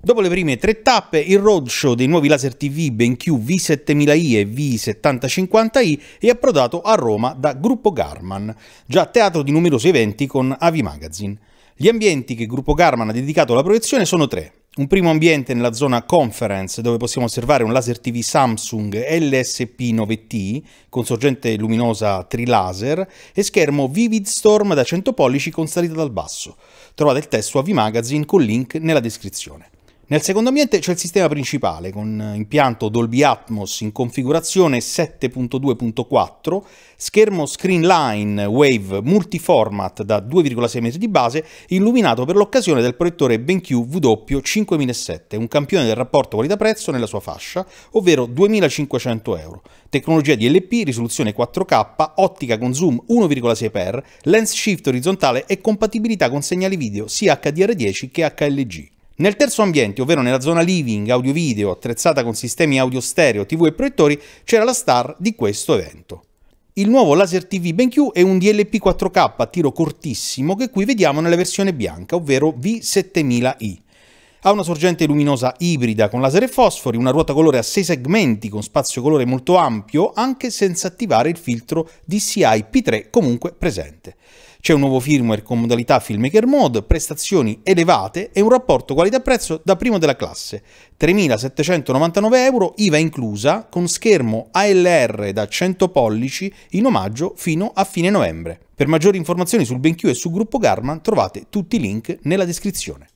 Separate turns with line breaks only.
Dopo le prime tre tappe, il roadshow dei nuovi laser TV BenQ V7000i e V7050i è approdato a Roma da Gruppo Garman, già teatro di numerosi eventi con Avi Magazine. Gli ambienti che Gruppo Garman ha dedicato alla proiezione sono tre. Un primo ambiente nella zona conference dove possiamo osservare un laser TV Samsung LSP9T con sorgente luminosa trilaser e schermo Vivid Storm da 100 pollici con salita dal basso. Trovate il testo AV Magazine con link nella descrizione. Nel secondo ambiente c'è il sistema principale con eh, impianto Dolby Atmos in configurazione 7.2.4, schermo Screenline Wave multiformat da 2,6 metri di base, illuminato per l'occasione dal proiettore BenQ W5007, un campione del rapporto qualità-prezzo nella sua fascia, ovvero 2500 euro. Tecnologia DLP, risoluzione 4K, ottica con zoom 1,6x, lens shift orizzontale e compatibilità con segnali video sia HDR10 che HLG. Nel terzo ambiente, ovvero nella zona living audio-video attrezzata con sistemi audio stereo, tv e proiettori, c'era la star di questo evento. Il nuovo Laser TV BenQ è un DLP 4K a tiro cortissimo che qui vediamo nella versione bianca, ovvero V7000i. Ha una sorgente luminosa ibrida con laser e fosfori, una ruota colore a 6 segmenti con spazio colore molto ampio, anche senza attivare il filtro DCI P3 comunque presente. C'è un nuovo firmware con modalità Filmmaker Mode, prestazioni elevate e un rapporto qualità-prezzo da primo della classe, 3.799 euro IVA inclusa, con schermo ALR da 100 pollici in omaggio fino a fine novembre. Per maggiori informazioni sul BenQ e su gruppo Garman trovate tutti i link nella descrizione.